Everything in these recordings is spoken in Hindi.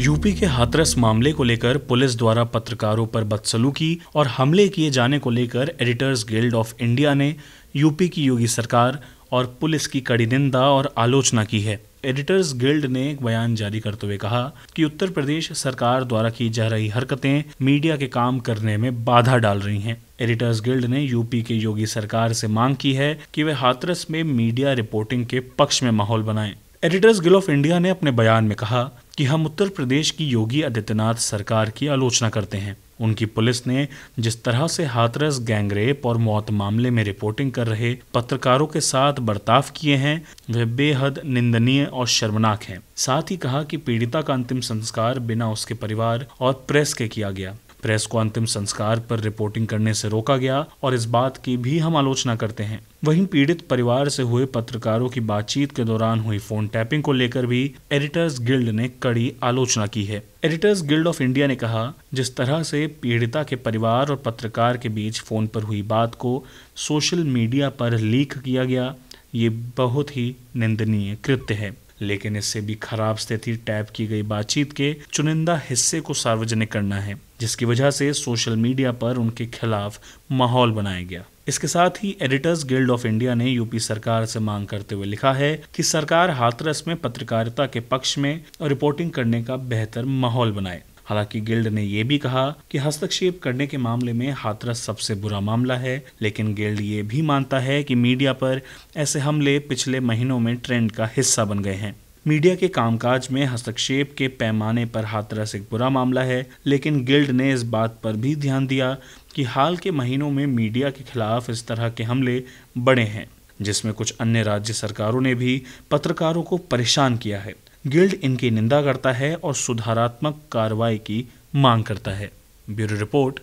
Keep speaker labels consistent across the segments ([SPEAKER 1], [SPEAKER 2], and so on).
[SPEAKER 1] यूपी के हाथरस मामले को लेकर पुलिस द्वारा पत्रकारों पर बदसलूकी और हमले किए जाने को लेकर एडिटर्स गिल्ड ऑफ इंडिया ने यूपी की योगी सरकार और पुलिस की कड़ी निंदा और आलोचना की है एडिटर्स गिल्ड ने एक बयान जारी करते हुए कहा कि उत्तर प्रदेश सरकार द्वारा की जा रही हरकतें मीडिया के काम करने में बाधा डाल रही हैं एडिटर्स गिल्ड ने यूपी के योगी सरकार से मांग की है कि वे हाथरस में मीडिया रिपोर्टिंग के पक्ष में माहौल बनाएं एडिटर्स गिल्ड ऑफ इंडिया ने अपने बयान में कहा कि हम उत्तर प्रदेश की योगी आदित्यनाथ सरकार की आलोचना करते हैं उनकी पुलिस ने जिस तरह से हाथरस गैंगरेप और मौत मामले में रिपोर्टिंग कर रहे पत्रकारों के साथ बर्ताव किए हैं वे बेहद निंदनीय और शर्मनाक हैं साथ ही कहा कि पीड़िता का अंतिम संस्कार बिना उसके परिवार और प्रेस के किया गया प्रेस को अंतिम संस्कार पर रिपोर्टिंग करने से रोका गया और इस बात की भी हम आलोचना करते हैं वहीं पीड़ित परिवार से हुए पत्रकारों की बातचीत के दौरान हुई फोन टैपिंग को लेकर भी एडिटर्स गिल्ड ने कड़ी आलोचना की है एडिटर्स गिल्ड ऑफ इंडिया ने कहा जिस तरह से पीड़िता के परिवार और पत्रकार के बीच फोन पर हुई बात को सोशल मीडिया पर लीक किया गया ये बहुत ही निंदनीय कृत्य है लेकिन इससे भी खराब स्थिति टैप की गई बातचीत के चुनिंदा हिस्से को सार्वजनिक करना है जिसकी वजह से सोशल मीडिया पर उनके खिलाफ माहौल बनाया गया इसके साथ ही एडिटर्स गिल्ड ऑफ इंडिया ने यूपी सरकार से मांग करते हुए लिखा है कि सरकार हाथरस में पत्रकारिता के पक्ष में रिपोर्टिंग करने का बेहतर माहौल बनाए हालांकि गिल्ड ने यह भी कहा कि हस्तक्षेप करने के मामले में हाथरस सबसे बुरा मामला है लेकिन गिल्ड ये भी मानता है कि मीडिया पर ऐसे हमले पिछले महीनों में ट्रेंड का हिस्सा बन गए हैं मीडिया के कामकाज में हस्तक्षेप के पैमाने पर हाथरस एक बुरा मामला है लेकिन गिल्ड ने इस बात पर भी ध्यान दिया कि हाल के महीनों में मीडिया के खिलाफ इस तरह के हमले बढ़े हैं जिसमें कुछ अन्य राज्य सरकारों ने भी पत्रकारों को परेशान किया है गिल्ड इनकी निंदा करता है और सुधारात्मक कार्रवाई की मांग करता है ब्यूरो रिपोर्ट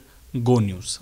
[SPEAKER 1] गो न्यूज़